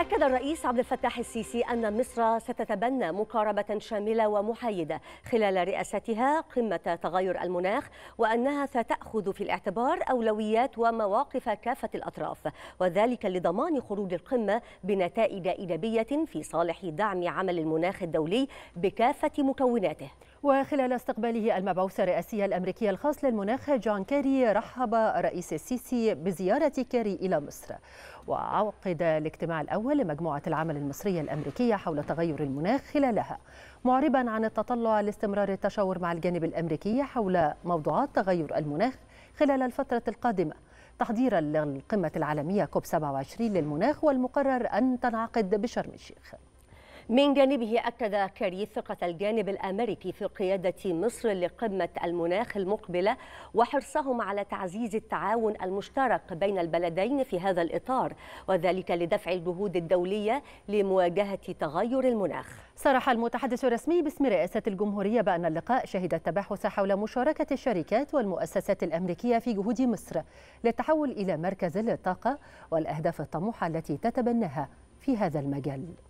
أكد الرئيس عبد الفتاح السيسي أن مصر ستتبنى مقاربة شاملة ومحايدة خلال رئاستها قمة تغير المناخ وأنها ستأخذ في الاعتبار أولويات ومواقف كافة الأطراف وذلك لضمان خروج القمة بنتائج إيجابية في صالح دعم عمل المناخ الدولي بكافة مكوناته وخلال استقباله المبعوث الرئاسي الأمريكي الخاص للمناخ جون كيري رحب رئيس السيسي بزيارة كيري إلى مصر وعقد الاجتماع الأول لمجموعة العمل المصرية الأمريكية حول تغير المناخ خلالها معربا عن التطلع لاستمرار التشاور مع الجانب الأمريكي حول موضوعات تغير المناخ خلال الفترة القادمة تحضيرا للقمة العالمية كوب 27 للمناخ والمقرر أن تنعقد بشرم الشيخ من جانبه أكد كاري ثقة الجانب الأمريكي في قيادة مصر لقمة المناخ المقبلة وحرصهم على تعزيز التعاون المشترك بين البلدين في هذا الإطار وذلك لدفع الجهود الدولية لمواجهة تغير المناخ صرح المتحدث الرسمي باسم رئاسة الجمهورية بأن اللقاء شهد التباحث حول مشاركة الشركات والمؤسسات الأمريكية في جهود مصر للتحول إلى مركز للطاقة والأهداف الطموحة التي تتبناها في هذا المجال